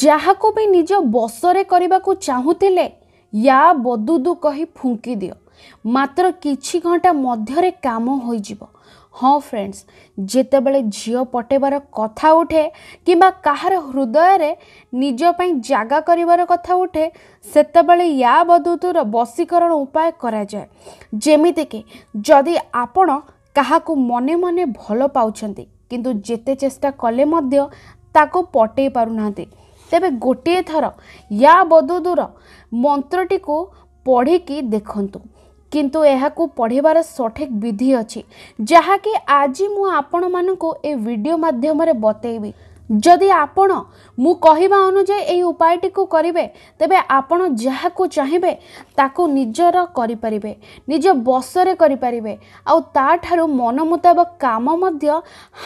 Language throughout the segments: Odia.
ଯାହାକୁ ବି ନିଜ ବସରେ କରିବାକୁ ଚାହୁଁଥିଲେ ୟା ବଦୁଦୁ କହି ଫୁଙ୍କି ଦିଅ ମାତ୍ର କିଛି ଘଣ୍ଟା ମଧ୍ୟରେ କାମ ହୋଇଯିବ ହଁ ଫ୍ରେଣ୍ଡସ୍ ଯେତେବେଳେ ଝିଅ ପଟେଇବାର କଥା ଉଠେ କିମ୍ବା କାହାର ହୃଦୟରେ ନିଜ ପାଇଁ ଜାଗା କରିବାର କଥା ଉଠେ ସେତେବେଳେ ୟା ବଦୁଦୁର ବଶୀକରଣ ଉପାୟ କରାଯାଏ ଯେମିତିକି ଯଦି ଆପଣ କାହାକୁ ମନେ ମନେ ଭଲ ପାଉଛନ୍ତି କିନ୍ତୁ ଯେତେ ଚେଷ୍ଟା କଲେ ମଧ୍ୟ ତାକୁ ପଟେଇ ପାରୁନାହାନ୍ତି ତେବେ ଗୋଟିଏ ଥର ୟା ବଦୁଦୂର ମନ୍ତ୍ରଟିକୁ ପଢ଼ିକି ଦେଖନ୍ତୁ କିନ୍ତୁ ଏହାକୁ ପଢ଼ିବାର ସଠିକ୍ ବିଧି ଅଛି ଯାହାକି ଆଜି ମୁଁ ଆପଣମାନଙ୍କୁ ଏ ଭିଡ଼ିଓ ମାଧ୍ୟମରେ ବତେଇବି ଯଦି ଆପଣ ମୁଁ କହିବା ଅନୁଯାୟୀ ଏହି ଉପାୟଟିକୁ କରିବେ ତେବେ ଆପଣ ଯାହାକୁ ଚାହିଁବେ ତାକୁ ନିଜର କରିପାରିବେ ନିଜ ବସରେ କରିପାରିବେ ଆଉ ତା'ଠାରୁ ମନ ମୁତାବକ କାମ ମଧ୍ୟ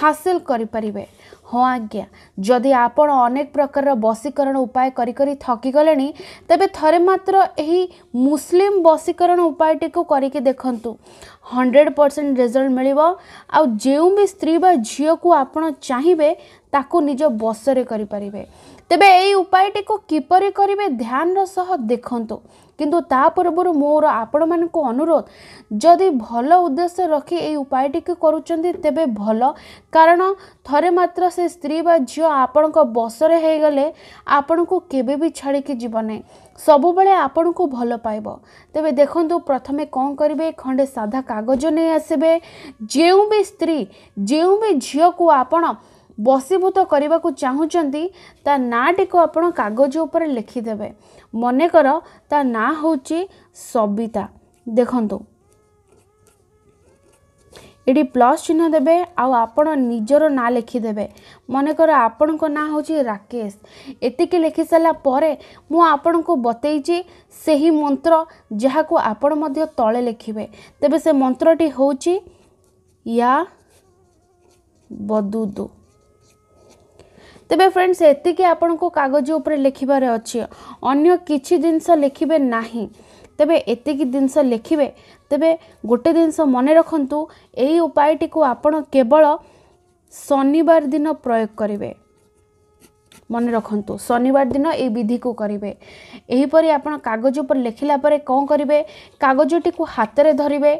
ହାସିଲ କରିପାରିବେ ହଁ ଆଜ୍ଞା ଯଦି ଆପଣ ଅନେକ ପ୍ରକାରର ବଶୀକରଣ ଉପାୟ କରି କରି ଥକିଗଲେଣି ତେବେ ଥରେ ମାତ୍ର ଏହି ମୁସଲିମ୍ ବଶୀକରଣ ଉପାୟଟିକୁ କରିକି ଦେଖନ୍ତୁ ହଣ୍ଡ୍ରେଡ଼ ପରସେଣ୍ଟ ରେଜଲ୍ଟ ମିଳିବ ଆଉ ଯେଉଁ ବି ସ୍ତ୍ରୀ ବା ଝିଅକୁ ଆପଣ ଚାହିଁବେ ତାକୁ ନିଜ ବଶରେ କରିପାରିବେ ତେବେ ଏଇ ଉପାୟଟିକୁ କିପରି କରିବେ ଧ୍ୟାନର ସହ ଦେଖନ୍ତୁ କିନ୍ତୁ ତା ପୂର୍ବରୁ ମୋର ଆପଣମାନଙ୍କୁ ଅନୁରୋଧ ଯଦି ଭଲ ଉଦ୍ଦେଶ୍ୟ ରଖି ଏଇ ଉପାୟଟିକୁ କରୁଛନ୍ତି ତେବେ ଭଲ କାରଣ ଥରେ ମାତ୍ର ସେ ସ୍ତ୍ରୀ ବା ଝିଅ ଆପଣଙ୍କ ବଶରେ ହେଇଗଲେ ଆପଣଙ୍କୁ କେବେ ବି ଛାଡ଼ିକି ଯିବ ନାହିଁ ସବୁବେଳେ ଆପଣଙ୍କୁ ଭଲ ପାଇବ ତେବେ ଦେଖନ୍ତୁ ପ୍ରଥମେ କ'ଣ କରିବେ ଖଣ୍ଡେ ସାଧା କାଗଜ ନେଇ ଆସିବେ ଯେଉଁ ବି ସ୍ତ୍ରୀ ଯେଉଁ ବି ଝିଅକୁ ଆପଣ ବସିଭୂତ କରିବାକୁ ଚାହୁଁଛନ୍ତି ତା ନାଁଟିକୁ ଆପଣ କାଗଜ ଉପରେ ଲେଖିଦେବେ ମନେକର ତା ନାଁ ହେଉଛି ସବିତା ଦେଖନ୍ତୁ ଏଠି ପ୍ଲସ୍ ଚିହ୍ନ ଦେବେ ଆଉ ଆପଣ ନିଜର ନାଁ ଲେଖିଦେବେ ମନେକର ଆପଣଙ୍କ ନାଁ ହେଉଛି ରାକେଶ ଏତିକି ଲେଖିସାରିଲା ପରେ ମୁଁ ଆପଣଙ୍କୁ ବତେଇଛି ସେହି ମନ୍ତ୍ର ଯାହାକୁ ଆପଣ ମଧ୍ୟ ତଳେ ଲେଖିବେ ତେବେ ସେ ମନ୍ତ୍ରଟି ହେଉଛି ୟା ବଦୁଦୁ ତେବେ ଫ୍ରେଣ୍ଡସ୍ ଏତିକି ଆପଣଙ୍କୁ କାଗଜ ଉପରେ ଲେଖିବାର ଅଛି ଅନ୍ୟ କିଛି ଜିନିଷ ଲେଖିବେ ନାହିଁ ତେବେ ଏତିକି ଜିନିଷ ଲେଖିବେ ତେବେ ଗୋଟେ ଜିନିଷ ମନେ ରଖନ୍ତୁ ଏଇ ଉପାୟଟିକୁ ଆପଣ କେବଳ ଶନିବାର ଦିନ ପ୍ରୟୋଗ କରିବେ ମନେ ରଖନ୍ତୁ ଶନିବାର ଦିନ ଏହି ବିଧିକୁ କରିବେ ଏହିପରି ଆପଣ କାଗଜ ଉପରେ ଲେଖିଲା ପରେ କ'ଣ କରିବେ କାଗଜଟିକୁ ହାତରେ ଧରିବେ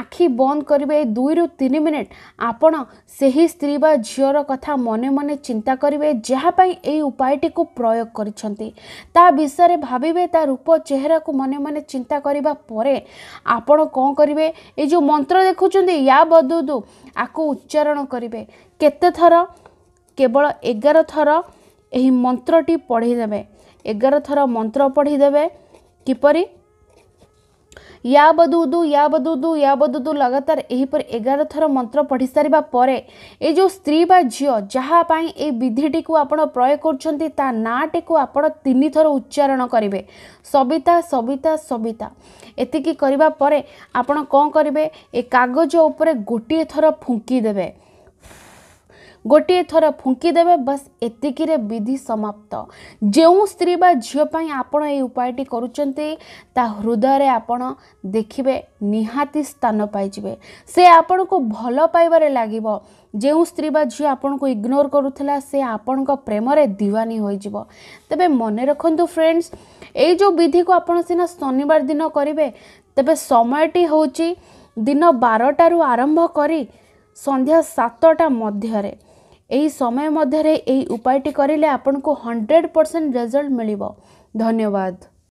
ଆଖି ବନ୍ଦ କରିବେ ଦୁଇରୁ ତିନି ମିନିଟ୍ ଆପଣ ସେହି ସ୍ତ୍ରୀ ବା ଝିଅର କଥା ମନେ ମନେ ଚିନ୍ତା କରିବେ ଯାହା ପାଇଁ ଏହି ଉପାୟଟିକୁ ପ୍ରୟୋଗ କରିଛନ୍ତି ତା ବିଷୟରେ ଭାବିବେ ତା ରୂପ ଚେହେରାକୁ ମନେ ମନେ ଚିନ୍ତା କରିବା ପରେ ଆପଣ କ'ଣ କରିବେ ଏଇ ଯେଉଁ ମନ୍ତ୍ର ଦେଖୁଛନ୍ତି ୟା ବଦୁଦୁ ଆକୁ ଉଚ୍ଚାରଣ କରିବେ କେତେ ଥର କେବଳ ଏଗାର ଥର ଏହି ମନ୍ତ୍ରଟି ପଢ଼ିଦେବେ ଏଗାର ଥର ମନ୍ତ୍ର ପଢ଼ିଦେବେ କିପରି ୟା ବଦୁଦୁ ୟା ବଦୁଦୁ ୟା ବଦୁଦୁ ଲଗାତାର ଏହିପରି ଏଗାର ଥର ମନ୍ତ୍ର ପଢ଼ିସାରିବା ପରେ ଏ ଯେଉଁ ସ୍ତ୍ରୀ ବା ଝିଅ ଯାହା ପାଇଁ ଏଇ ବିଧିଟିକୁ ଆପଣ ପ୍ରୟୋଗ କରୁଛନ୍ତି ତା ନାଁଟିକୁ ଆପଣ ତିନିଥର ଉଚ୍ଚାରଣ କରିବେ ସବିତା ସବିତା ସବିତା ଏତିକି କରିବା ପରେ ଆପଣ କ'ଣ କରିବେ ଏ କାଗଜ ଉପରେ ଗୋଟିଏ ଥର ଫୁଙ୍କିଦେବେ ଗୋଟିଏ ଥର ଫୁଙ୍କିଦେବେ ବାସ୍ ଏତିକିରେ ବିଧି ସମାପ୍ତ ଯେଉଁ ସ୍ତ୍ରୀ ବା ଝିଅ ପାଇଁ ଆପଣ ଏଇ ଉପାୟଟି କରୁଛନ୍ତି ତା ହୃଦୟରେ ଆପଣ ଦେଖିବେ ନିହାତି ସ୍ଥାନ ପାଇଯିବେ ସେ ଆପଣଙ୍କୁ ଭଲ ପାଇବାରେ ଲାଗିବ ଯେଉଁ ସ୍ତ୍ରୀ ବା ଝିଅ ଆପଣଙ୍କୁ ଇଗ୍ନୋର କରୁଥିଲା ସେ ଆପଣଙ୍କ ପ୍ରେମରେ ଦିୱାନୀ ହୋଇଯିବ ତେବେ ମନେ ରଖନ୍ତୁ ଫ୍ରେଣ୍ଡସ୍ ଏଇ ଯେଉଁ ବିଧିକୁ ଆପଣ ସିନା ଶନିବାର ଦିନ କରିବେ ତେବେ ସମୟଟି ହେଉଛି ଦିନ ବାରଟାରୁ ଆରମ୍ଭ କରି ସନ୍ଧ୍ୟା ସାତଟା ମଧ୍ୟରେ ଏହି ସମୟ ମଧ୍ୟରେ ଏହି ଉପାୟଟି କରିଲେ ଆପଣଙ୍କୁ ହଣ୍ଡ୍ରେଡ଼ ପରସେଣ୍ଟ ରେଜଲ୍ଟ ମିଳିବ ଧନ୍ୟବାଦ